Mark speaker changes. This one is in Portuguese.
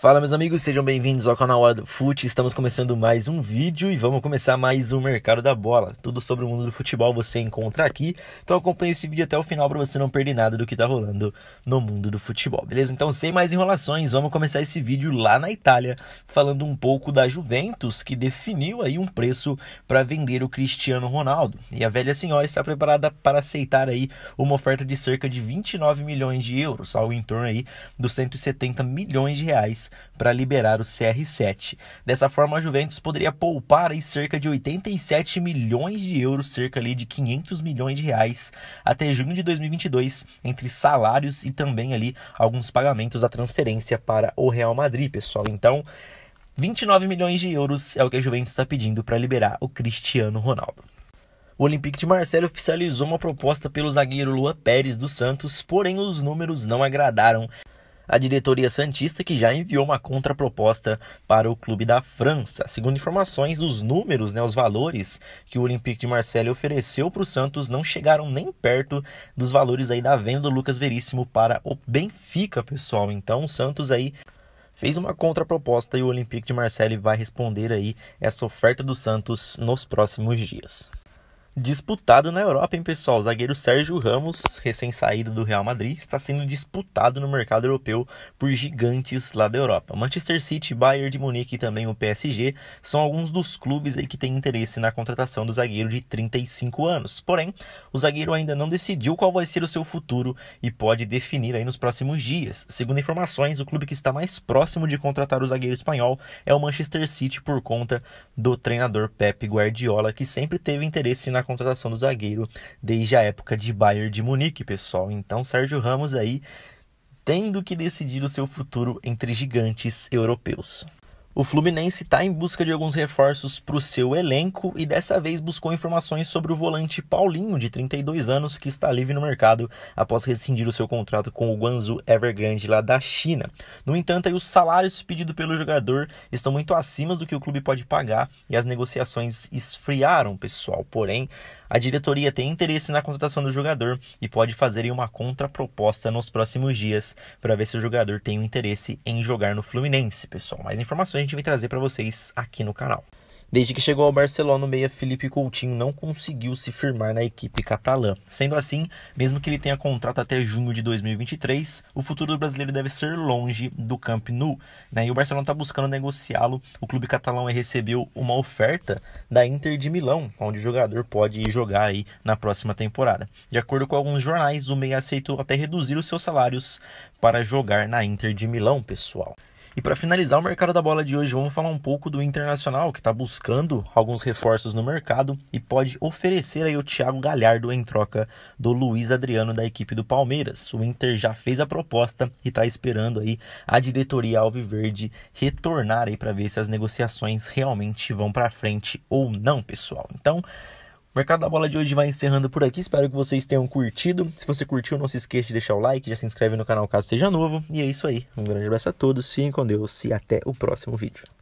Speaker 1: Fala meus amigos, sejam bem-vindos ao canal do Fute. Estamos começando mais um vídeo e vamos começar mais um Mercado da Bola. Tudo sobre o mundo do futebol você encontra aqui. Então acompanhe esse vídeo até o final para você não perder nada do que está rolando no mundo do futebol, beleza? Então sem mais enrolações, vamos começar esse vídeo lá na Itália, falando um pouco da Juventus que definiu aí um preço para vender o Cristiano Ronaldo. E a velha senhora está preparada para aceitar aí uma oferta de cerca de 29 milhões de euros, algo em torno aí dos 170 milhões de reais para liberar o CR7. Dessa forma, a Juventus poderia poupar aí cerca de 87 milhões de euros, cerca ali de 500 milhões de reais até junho de 2022, entre salários e também ali alguns pagamentos da transferência para o Real Madrid, pessoal. Então, 29 milhões de euros é o que a Juventus está pedindo para liberar o Cristiano Ronaldo. O Olympique de Marseille oficializou uma proposta pelo zagueiro Luan Pérez dos Santos, porém os números não agradaram a diretoria Santista, que já enviou uma contraproposta para o clube da França. Segundo informações, os números, né, os valores que o Olympique de Marselha ofereceu para o Santos não chegaram nem perto dos valores aí da venda do Lucas Veríssimo para o Benfica, pessoal. Então, o Santos aí fez uma contraproposta e o Olympique de Marseille vai responder aí essa oferta do Santos nos próximos dias disputado na Europa, hein, pessoal? O zagueiro Sérgio Ramos, recém-saído do Real Madrid, está sendo disputado no mercado europeu por gigantes lá da Europa. Manchester City, Bayern de Munique e também o PSG são alguns dos clubes aí que têm interesse na contratação do zagueiro de 35 anos. Porém, o zagueiro ainda não decidiu qual vai ser o seu futuro e pode definir aí nos próximos dias. Segundo informações, o clube que está mais próximo de contratar o zagueiro espanhol é o Manchester City por conta do treinador Pep Guardiola, que sempre teve interesse na na contratação do zagueiro desde a época de Bayern de Munique, pessoal. Então, Sérgio Ramos aí tendo que decidir o seu futuro entre gigantes europeus. O Fluminense está em busca de alguns reforços para o seu elenco e dessa vez buscou informações sobre o volante Paulinho, de 32 anos, que está livre no mercado após rescindir o seu contrato com o Guangzhou Evergrande lá da China. No entanto, aí, os salários pedidos pelo jogador estão muito acima do que o clube pode pagar e as negociações esfriaram, pessoal. Porém, a diretoria tem interesse na contratação do jogador e pode fazer uma contraproposta nos próximos dias para ver se o jogador tem um interesse em jogar no Fluminense, pessoal. Mais informações a gente vem trazer para vocês aqui no canal. Desde que chegou ao Barcelona, o meia Felipe Coutinho não conseguiu se firmar na equipe catalã. Sendo assim, mesmo que ele tenha contrato até junho de 2023, o futuro do brasileiro deve ser longe do Camp Nou. Né? E o Barcelona está buscando negociá-lo. O clube catalão recebeu uma oferta da Inter de Milão, onde o jogador pode ir jogar aí na próxima temporada. De acordo com alguns jornais, o meia aceitou até reduzir os seus salários para jogar na Inter de Milão, pessoal. E para finalizar o mercado da bola de hoje, vamos falar um pouco do Internacional, que está buscando alguns reforços no mercado e pode oferecer aí o Thiago Galhardo em troca do Luiz Adriano da equipe do Palmeiras. O Inter já fez a proposta e está esperando aí a diretoria Alviverde retornar aí para ver se as negociações realmente vão para frente ou não, pessoal. Então, o mercado da bola de hoje vai encerrando por aqui. Espero que vocês tenham curtido. Se você curtiu, não se esqueça de deixar o like, já se inscreve no canal caso seja novo. E é isso aí. Um grande abraço a todos, fiquem com Deus e até o próximo vídeo.